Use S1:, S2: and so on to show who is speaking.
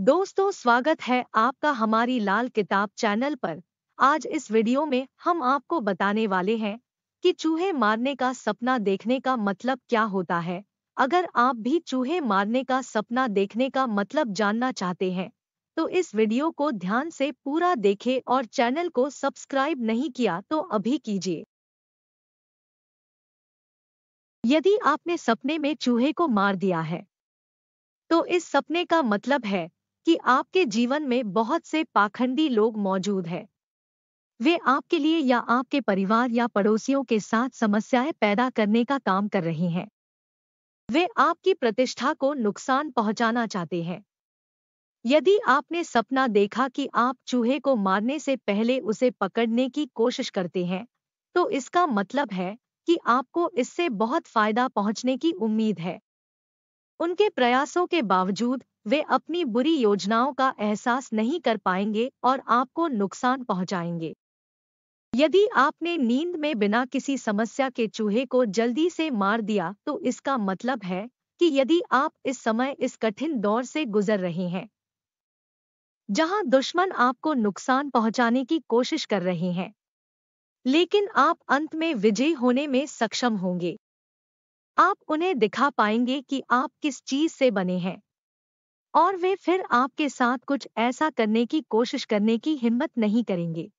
S1: दोस्तों स्वागत है आपका हमारी लाल किताब चैनल पर आज इस वीडियो में हम आपको बताने वाले हैं कि चूहे मारने का सपना देखने का मतलब क्या होता है अगर आप भी चूहे मारने का सपना देखने का मतलब जानना चाहते हैं तो इस वीडियो को ध्यान से पूरा देखें और चैनल को सब्सक्राइब नहीं किया तो अभी कीजिए यदि आपने सपने में चूहे को मार दिया है तो इस सपने का मतलब है कि आपके जीवन में बहुत से पाखंडी लोग मौजूद हैं वे आपके लिए या आपके परिवार या पड़ोसियों के साथ समस्याएं पैदा करने का काम कर रहे हैं वे आपकी प्रतिष्ठा को नुकसान पहुंचाना चाहते हैं यदि आपने सपना देखा कि आप चूहे को मारने से पहले उसे पकड़ने की कोशिश करते हैं तो इसका मतलब है कि आपको इससे बहुत फायदा पहुंचने की उम्मीद है उनके प्रयासों के बावजूद वे अपनी बुरी योजनाओं का एहसास नहीं कर पाएंगे और आपको नुकसान पहुंचाएंगे यदि आपने नींद में बिना किसी समस्या के चूहे को जल्दी से मार दिया तो इसका मतलब है कि यदि आप इस समय इस कठिन दौर से गुजर रहे हैं जहां दुश्मन आपको नुकसान पहुंचाने की कोशिश कर रहे हैं लेकिन आप अंत में विजयी होने में सक्षम होंगे आप उन्हें दिखा पाएंगे कि आप किस चीज से बने हैं और वे फिर आपके साथ कुछ ऐसा करने की कोशिश करने की हिम्मत नहीं करेंगे